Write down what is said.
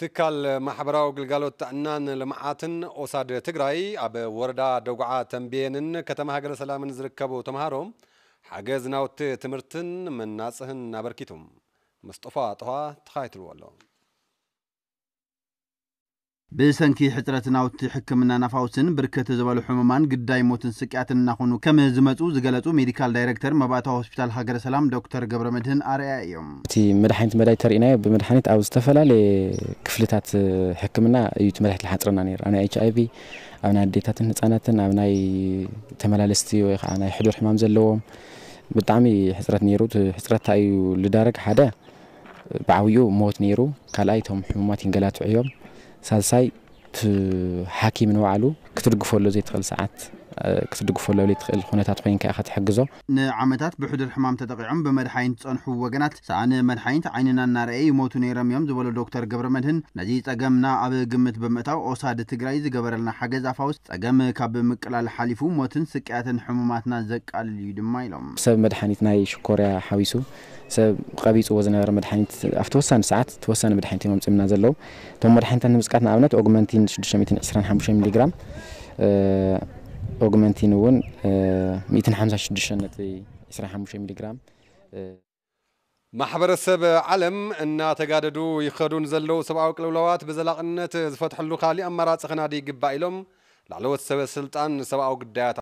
تكال محبراو قلقالو تأنان لمعاتن أوساد تقرأي أب وردا دوغعا تنبينن كتما هاقر سلام نزركبو تمهاروم حاقز ناوت تمرتن من ناسهن نابركيتم مصطفى طها تخايتر ብሰንኪ ሕፅረት ናውቲ ሕክምና ናፋውስን ብርክት ዝበሉ ሕሙማን ግዳይ ሞትን ስቅያትን እናኾኑ ከም ዝመፁ ዝገለፁ ሜዲካል ዳይረክተር መባእታዊ ሆስፒታል ሃገረ ሰላም ዶክተር ገብረ መድህን ኣርያ እዮም እቲ መድሓኒት መዳይ ተርእናዮ ብመድሓኒት ኣብ ዝተፈላለየ ክፍልታት ሕክምና እዩ ቲ መድሕት ዝሓፅረና ነሩ ኣብ ናይ ኤች ኣይ ቪ ኣብ ናይ ኣዴታትን ህፃናትን ኣብ ናይ ተመላለስቲ ወይ ከዓ ናይ ሕዱር ሕማም ዘለዎም ብጣዕሚ ሕፅረት ነይሩ እቲ ሕፅረት እዩ ዝዳረግ ሓደ ብዓብኡ ሞት ነይሩ ካልኣይ እቶም ሕሙማት ይንገላትዑ እዮም ሳልሳይ እቲ ሓኪም ንባዕሉ ክትርግፈሉ ዘይትኽእል ሰዓት ክትድግፈሉ ኣብ ዘይትኽእል ኩነታት ኮይንካ ኢኻ ትሕግዞ ንዓመታት ብሕዱር ሕማም ተጠቂዖም ብመድሓይን ዝፀንሑ ወገናት ሰኣነ መድሓይንት ዓይንና እናርአየ ይሞቱ ነይሮም እዮም ዝበሉ ዶክተር ገብረ መድህን ነዚ ፀገምና ኣብ ግምት ብምእታው ኦሳድ ትግራይ ዝገበረልና ሓገዝ ኣፋውስ ፀገም ካብ ምቅላል ሓሊፉ ሞትን ስቅያትን ሕሙማትና ዘቃልል እዩ ድማ ኢሎም ሰብ መድሓኒት ናይ ሽኮርያ ሓዊሱ ሰብ ቀቢፅዎ ዝነበረ መድሓኒት ኣብ ተወሳኒ ሰዓት ተወሳኒ መድሓኒት እዮም ኣምፅምና ዘለዉ እቶም መድሓኒታት ንምስቃት ንኣብነት ኦግመንቲን 625 ሚሊግራም اوغمنتين اون 256 نتي 25 ميلي جرام ماحبرسب علم ان تقاددو يخدون زلو سبعو قلولوات بزلاق النت زفتح اللو خالي امارات سخنا دي قبائلهم لعلو السبسلطان سبعو قدات